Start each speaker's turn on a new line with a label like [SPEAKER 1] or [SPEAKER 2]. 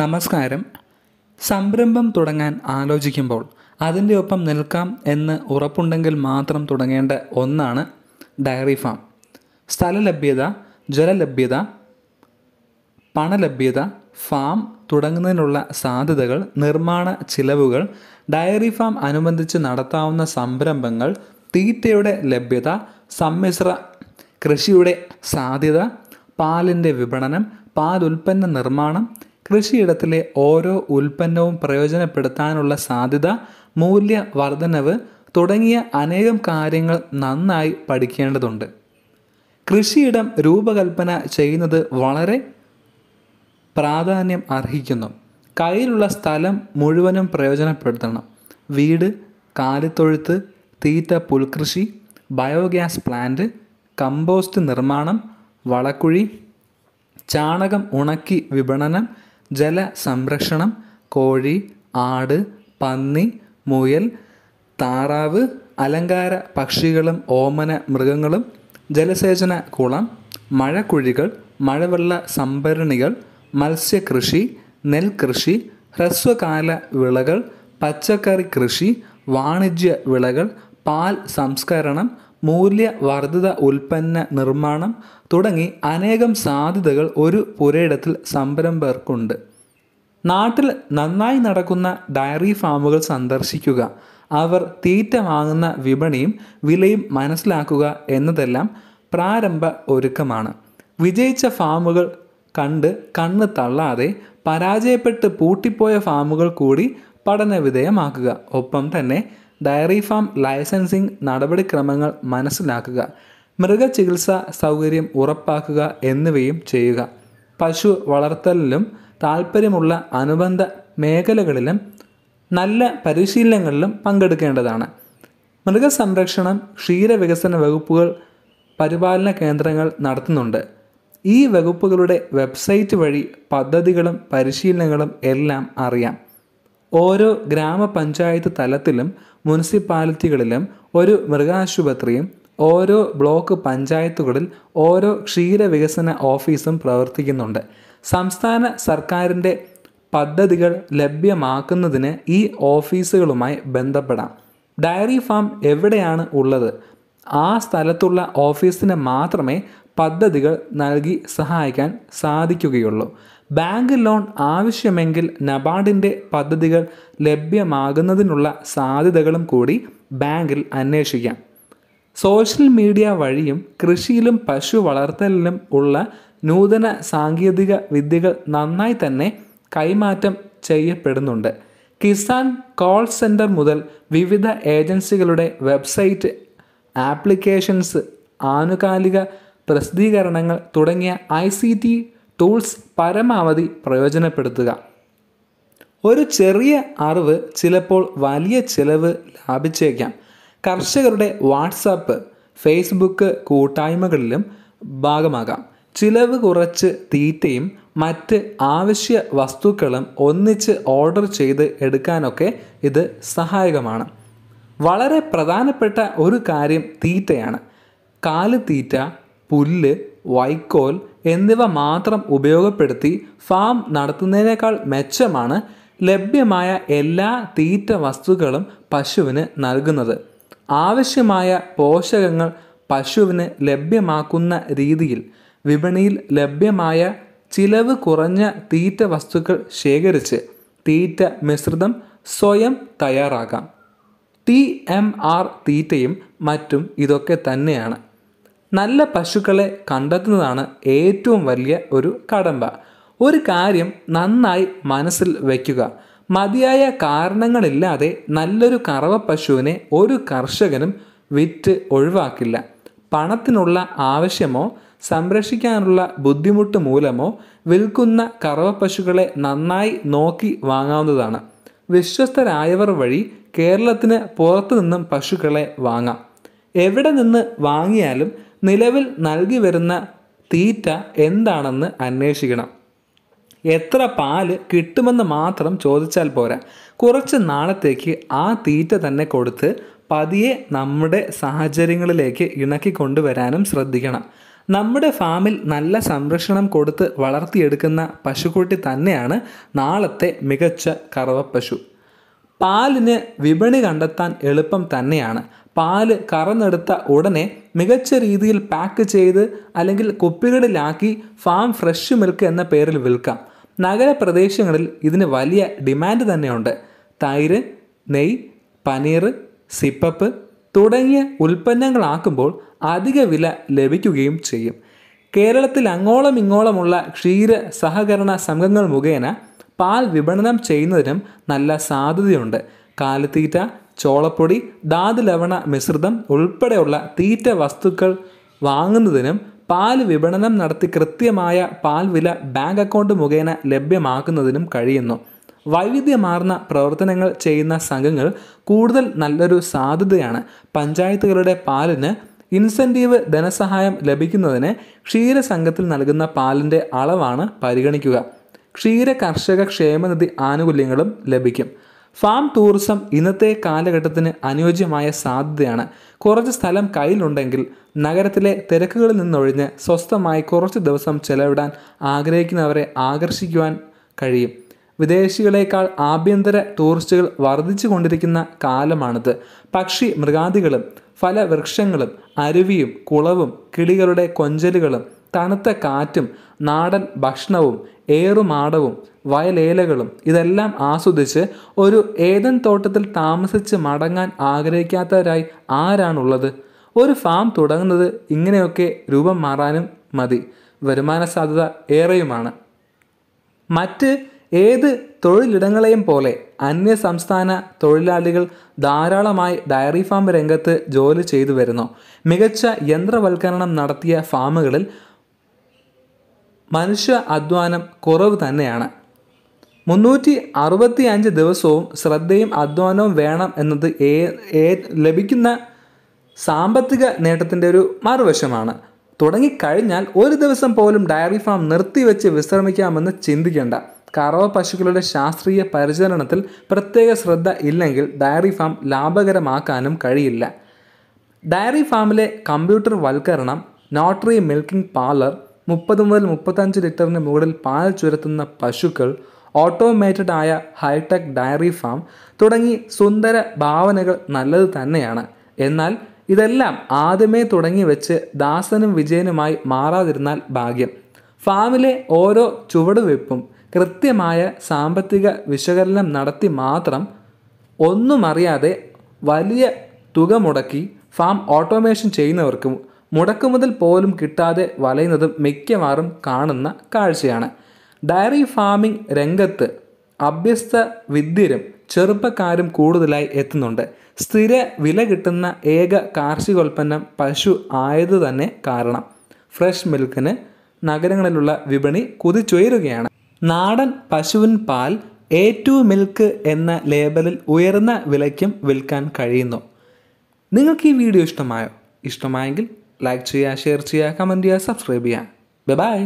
[SPEAKER 1] നമസ്കാരം സംരംഭം തുടങ്ങാൻ ആലോചിക്കുമ്പോൾ അതിൻ്റെ ഒപ്പം നിൽക്കാം എന്ന് ഉറപ്പുണ്ടെങ്കിൽ മാത്രം തുടങ്ങേണ്ട ഒന്നാണ് ഡയറി ഫാം സ്ഥലലഭ്യത ജലലഭ്യത പണലഭ്യത ഫാം തുടങ്ങുന്നതിനുള്ള സാധ്യതകൾ നിർമ്മാണ ചിലവുകൾ ഡയറി ഫാം അനുബന്ധിച്ച് നടത്താവുന്ന സംരംഭങ്ങൾ തീറ്റയുടെ ലഭ്യത സമ്മിശ്ര കൃഷിയുടെ സാധ്യത പാലിൻ്റെ വിപണനം പാലുൽപ്പന്ന നിർമ്മാണം കൃഷിയിടത്തിലെ ഓരോ ഉൽപ്പന്നവും പ്രയോജനപ്പെടുത്താനുള്ള സാധ്യത മൂല്യ വർധനവ് തുടങ്ങിയ അനേകം കാര്യങ്ങൾ നന്നായി പഠിക്കേണ്ടതുണ്ട് കൃഷിയിടം രൂപകൽപ്പന ചെയ്യുന്നത് വളരെ പ്രാധാന്യം അർഹിക്കുന്നു കയ്യിലുള്ള സ്ഥലം മുഴുവനും പ്രയോജനപ്പെടുത്തണം വീട് കാലിത്തൊഴുത്ത് തീറ്റ പുൽകൃഷി ബയോഗ്യാസ് പ്ലാന്റ് കമ്പോസ്റ്റ് നിർമ്മാണം വളക്കുഴി ചാണകം ഉണക്കി വിപണനം ജലസംരക്ഷണം കോഴി ആട് പന്നി മുയൽ താറാവ് അലങ്കാര പക്ഷികളും ഓമന മൃഗങ്ങളും ജലസേചന കുളം മഴക്കുഴികൾ മഴവെള്ള സംഭരണികൾ മത്സ്യകൃഷി നെൽകൃഷി ഹ്രസ്വകാല വിളകൾ പച്ചക്കറി കൃഷി വാണിജ്യ വിളകൾ പാൽ സംസ്കരണം മൂല്യവർദ്ധിത ഉൽപ്പന്ന നിർമ്മാണം തുടങ്ങി അനേകം സാധ്യതകൾ ഒരു പുരയിടത്തിൽ സംരംഭകർക്കുണ്ട് നാട്ടിൽ നന്നായി നടക്കുന്ന ഡയറി ഫാമുകൾ സന്ദർശിക്കുക അവർ തീറ്റ വാങ്ങുന്ന വിപണിയും വിലയും മനസ്സിലാക്കുക എന്നതെല്ലാം പ്രാരംഭ ഒരുക്കമാണ് വിജയിച്ച ഫാമുകൾ കണ്ട് കണ്ണ് തള്ളാതെ പരാജയപ്പെട്ട് പൂട്ടിപ്പോയ ഫാമുകൾ കൂടി പഠനവിധേയമാക്കുക ഒപ്പം തന്നെ ഡയറി ഫാം ലൈസൻസിംഗ് നടപടിക്രമങ്ങൾ മനസ്സിലാക്കുക മൃഗചികിത്സ സൗകര്യം ഉറപ്പാക്കുക എന്നിവയും ചെയ്യുക പശു വളർത്തലിലും താൽപ്പര്യമുള്ള അനുബന്ധ മേഖലകളിലും നല്ല പരിശീലനങ്ങളിലും പങ്കെടുക്കേണ്ടതാണ് മൃഗസംരക്ഷണം ക്ഷീരവികസന വകുപ്പുകൾ പരിപാലന കേന്ദ്രങ്ങൾ നടത്തുന്നുണ്ട് ഈ വകുപ്പുകളുടെ വെബ്സൈറ്റ് വഴി പദ്ധതികളും പരിശീലനങ്ങളും എല്ലാം അറിയാം ഓരോ ഗ്രാമപഞ്ചായത്ത് തലത്തിലും മുനിസിപ്പാലിറ്റികളിലും ഒരു മൃഗാശുപത്രിയും ഓരോ ബ്ലോക്ക് പഞ്ചായത്തുകളിൽ ഓരോ ക്ഷീരവികസന ഓഫീസും പ്രവർത്തിക്കുന്നുണ്ട് സംസ്ഥാന സർക്കാരിൻ്റെ പദ്ധതികൾ ലഭ്യമാക്കുന്നതിന് ഈ ഓഫീസുകളുമായി ബന്ധപ്പെടാം ഡയറി ഫാം എവിടെയാണ് ഉള്ളത് ആ സ്ഥലത്തുള്ള ഓഫീസിന് മാത്രമേ പദ്ധതികൾ നൽകി സഹായിക്കാൻ സാധിക്കുകയുള്ളൂ ബാങ്ക് ലോൺ ആവശ്യമെങ്കിൽ നബാർഡിൻ്റെ പദ്ധതികൾ ലഭ്യമാകുന്നതിനുള്ള സാധ്യതകളും കൂടി ബാങ്കിൽ അന്വേഷിക്കാം സോഷ്യൽ മീഡിയ വഴിയും കൃഷിയിലും പശു വളർത്തലിലും ഉള്ള നൂതന സാങ്കേതിക വിദ്യകൾ നന്നായി തന്നെ കൈമാറ്റം ചെയ്യപ്പെടുന്നുണ്ട് കിസാൻ കോൾ സെൻറ്റർ മുതൽ വിവിധ ഏജൻസികളുടെ വെബ്സൈറ്റ് ആപ്ലിക്കേഷൻസ് ആനുകാലിക പ്രസിദ്ധീകരണങ്ങൾ തുടങ്ങിയ ഐ ടൂൾസ് പരമാവധി പ്രയോജനപ്പെടുത്തുക ഒരു ചെറിയ അറിവ് ചിലപ്പോൾ വലിയ ചിലവ് ലാഭിച്ചേക്കാം കർഷകരുടെ വാട്സാപ്പ് ഫേസ്ബുക്ക് കൂട്ടായ്മകളിലും ഭാഗമാകാം ചിലവ് കുറച്ച് തീറ്റയും മറ്റ് ആവശ്യ വസ്തുക്കളും ഒന്നിച്ച് ഓർഡർ ചെയ്ത് എടുക്കാനൊക്കെ ഇത് സഹായകമാണ് വളരെ പ്രധാനപ്പെട്ട ഒരു കാര്യം തീറ്റയാണ് കാല് തീറ്റ പുല്ല് വൈക്കോൽ എന്നിവ മാത്രം ഉപയോഗപ്പെടുത്തി ഫാം നടത്തുന്നതിനേക്കാൾ മെച്ചമാണ് ലഭ്യമായ എല്ലാ തീറ്റ വസ്തുക്കളും പശുവിന് നൽകുന്നത് ആവശ്യമായ പോഷകങ്ങൾ പശുവിന് ലഭ്യമാക്കുന്ന രീതിയിൽ വിപണിയിൽ ലഭ്യമായ ചിലവ് കുറഞ്ഞ തീറ്റ വസ്തുക്കൾ ശേഖരിച്ച് തീറ്റ മിശ്രിതം സ്വയം തയ്യാറാക്കാം ടി എം ആർ തീറ്റയും മറ്റും ഇതൊക്കെ തന്നെയാണ് നല്ല പശുക്കളെ കണ്ടെത്തുന്നതാണ് ഏറ്റവും വലിയ ഒരു കടമ്പ ഒരു കാര്യം നന്നായി മനസ്സിൽ വയ്ക്കുക മതിയായ കാരണങ്ങളില്ലാതെ നല്ലൊരു കറവ പശുവിനെ ഒരു കർഷകനും വിറ്റ് ഒഴിവാക്കില്ല പണത്തിനുള്ള ആവശ്യമോ സംരക്ഷിക്കാനുള്ള ബുദ്ധിമുട്ട് മൂലമോ വിൽക്കുന്ന കറവ പശുക്കളെ നന്നായി നോക്കി വാങ്ങാവുന്നതാണ് വിശ്വസ്തരായവർ വഴി കേരളത്തിന് പുറത്തു നിന്നും പശുക്കളെ വാങ്ങാം എവിടെ നിന്ന് വാങ്ങിയാലും നിലവിൽ നൽകി വരുന്ന തീറ്റ എന്താണെന്ന് അന്വേഷിക്കണം എത്ര പാല് കിട്ടുമെന്ന് മാത്രം ചോദിച്ചാൽ പോരാ കുറച്ച് നാളത്തേക്ക് ആ തീറ്റ തന്നെ കൊടുത്ത് പതിയെ നമ്മുടെ സാഹചര്യങ്ങളിലേക്ക് ഇണക്കി കൊണ്ടുവരാനും ശ്രദ്ധിക്കണം നമ്മുടെ ഫാമിൽ നല്ല സംരക്ഷണം കൊടുത്ത് വളർത്തിയെടുക്കുന്ന പശുക്കുട്ടി തന്നെയാണ് നാളത്തെ മികച്ച കറവപ്പശു പാലിന് വിപണി കണ്ടെത്താൻ എളുപ്പം തന്നെയാണ് പാല് കറന്നെടുത്ത ഉടനെ മികച്ച രീതിയിൽ പാക്ക് ചെയ്ത് അല്ലെങ്കിൽ കുപ്പികളിലാക്കി ഫാം ഫ്രഷ് മിൽക്ക് എന്ന പേരിൽ വിൽക്കാം നഗരപ്രദേശങ്ങളിൽ ഇതിന് വലിയ ഡിമാൻഡ് തന്നെയുണ്ട് തൈര് നെയ് പനീർ സിപ്പപ്പ് തുടങ്ങിയ ഉൽപ്പന്നങ്ങളാക്കുമ്പോൾ അധിക വില ലഭിക്കുകയും ചെയ്യും കേരളത്തിൽ അങ്ങോളം ഇങ്ങോളമുള്ള ക്ഷീര സഹകരണ സംഘങ്ങൾ മുഖേന പാൽ വിപണനം ചെയ്യുന്നതിനും നല്ല സാധ്യതയുണ്ട് കാലിത്തീറ്റ ചോളപ്പൊടി ധാതു ലവണ മിശ്രിതം ഉൾപ്പെടെയുള്ള തീറ്റ വസ്തുക്കൾ വാങ്ങുന്നതിനും പാൽ വിപണനം നടത്തി കൃത്യമായ പാൽ വില ബാങ്ക് അക്കൗണ്ട് മുഖേന ലഭ്യമാക്കുന്നതിനും കഴിയുന്നു വൈവിധ്യമാർന്ന പ്രവർത്തനങ്ങൾ ചെയ്യുന്ന സംഘങ്ങൾ കൂടുതൽ നല്ലൊരു സാധ്യതയാണ് പഞ്ചായത്തുകളുടെ പാലിന് ഇൻസെൻറ്റീവ് ധനസഹായം ലഭിക്കുന്നതിന് ക്ഷീരസംഘത്തിൽ നൽകുന്ന പാലിൻ്റെ അളവാണ് പരിഗണിക്കുക ക്ഷീര കർഷക ക്ഷേമനിധി ആനുകൂല്യങ്ങളും ലഭിക്കും ഫാം ടൂറിസം ഇന്നത്തെ കാലഘട്ടത്തിന് അനുയോജ്യമായ സാധ്യതയാണ് കുറച്ച് സ്ഥലം കയ്യിലുണ്ടെങ്കിൽ നഗരത്തിലെ തിരക്കുകളിൽ നിന്നൊഴിഞ്ഞ് സ്വസ്ഥമായി കുറച്ച് ദിവസം ചെലവിടാൻ ആഗ്രഹിക്കുന്നവരെ ആകർഷിക്കുവാൻ കഴിയും വിദേശികളേക്കാൾ ആഭ്യന്തര ടൂറിസ്റ്റുകൾ വർദ്ധിച്ചു കൊണ്ടിരിക്കുന്ന കാലമാണിത് പക്ഷി മൃഗാദികളും ഫലവൃക്ഷങ്ങളും അരുവിയും കുളവും കിളികളുടെ കൊഞ്ചലുകളും തണുത്ത കാറ്റും നാടൻ ഭക്ഷണവും ഏറുമാടവും വയലേലകളും ഇതെല്ലാം ആസ്വദിച്ച് ഒരു ഏതൻ തോട്ടത്തിൽ താമസിച്ച് മടങ്ങാൻ ആഗ്രഹിക്കാത്തവരായി ആരാണുള്ളത് ഒരു ഫാം തുടങ്ങുന്നത് ഇങ്ങനെയൊക്കെ രൂപം മാറാനും മതി വരുമാന സാധ്യത ഏറെയുമാണ് മറ്റ് ഏത് തൊഴിലിടങ്ങളെയും പോലെ അന്യ സംസ്ഥാന തൊഴിലാളികൾ ധാരാളമായി ഡയറി ഫാം രംഗത്ത് ജോലി ചെയ്തു വരുന്നു മികച്ച യന്ത്രവൽക്കരണം നടത്തിയ ഫാമുകളിൽ മനുഷ്യ അധ്വാനം കുറവ് തന്നെയാണ് മുന്നൂറ്റി അറുപത്തി അഞ്ച് ദിവസവും ശ്രദ്ധയും അധ്വാനവും വേണം എന്നത് ലഭിക്കുന്ന സാമ്പത്തിക നേട്ടത്തിൻ്റെ ഒരു മറുവശമാണ് തുടങ്ങിക്കഴിഞ്ഞാൽ ഒരു ദിവസം പോലും ഡയറി ഫാം നിർത്തിവെച്ച് വിശ്രമിക്കാമെന്ന് ചിന്തിക്കേണ്ട കറവ പശുക്കളുടെ ശാസ്ത്രീയ പരിചരണത്തിൽ പ്രത്യേക ശ്രദ്ധ ഇല്ലെങ്കിൽ ഡയറി ഫാം ലാഭകരമാക്കാനും കഴിയില്ല ഡയറി ഫാമിലെ കമ്പ്യൂട്ടർ വൽക്കരണം നോട്ടറി മിൽക്കിംഗ് പാർലർ മുപ്പത് മുതൽ മുപ്പത്തഞ്ച് ലിറ്ററിന് മുകളിൽ പാൽ ചുരത്തുന്ന പശുക്കൾ ഓട്ടോമേറ്റഡ് ആയ ഹൈടെക് ഡയറി ഫാം തുടങ്ങി സുന്ദര ഭാവനകൾ നല്ലത് തന്നെയാണ് എന്നാൽ ഇതെല്ലാം ആദ്യമേ തുടങ്ങി വെച്ച് ദാസനും വിജയനുമായി മാറാതിരുന്നാൽ ഭാഗ്യം ഫാമിലെ ഓരോ ചുവടുവെപ്പും കൃത്യമായ സാമ്പത്തിക വിശകലനം നടത്തി മാത്രം ഒന്നും അറിയാതെ വലിയ തുക മുടക്കി ഫാം ഓട്ടോമേഷൻ ചെയ്യുന്നവർക്കും മുടക്കുമുതൽ പോലും കിട്ടാതെ വലയുന്നതും മിക്കവാറും കാണുന്ന കാഴ്ചയാണ് ഡയറി ഫാമിംഗ് രംഗത്ത് അഭ്യസ്ത വിദ്യരും ചെറുപ്പക്കാരും കൂടുതലായി എത്തുന്നുണ്ട് സ്ഥിര വില കിട്ടുന്ന ഏക കാർഷികോൽപ്പന്നം പശു ആയത് തന്നെ കാരണം ഫ്രഷ് മിൽക്കിന് നഗരങ്ങളിലുള്ള വിപണി കുതിച്ചുയരുകയാണ് നാടൻ പശുവിൻ പാൽ എ ടു മിൽക്ക് എന്ന ലേബലിൽ ഉയർന്ന വിലയ്ക്കും വിൽക്കാൻ കഴിയുന്നു നിങ്ങൾക്ക് ഈ വീഡിയോ ഇഷ്ടമായോ ഇഷ്ടമായെങ്കിൽ ലൈക്ക് ചെയ്യുക ഷെയർ ചെയ്യുക കമൻറ്റ് ചെയ്യുക സബ്സ്ക്രൈബ് ചെയ്യുക ബൈ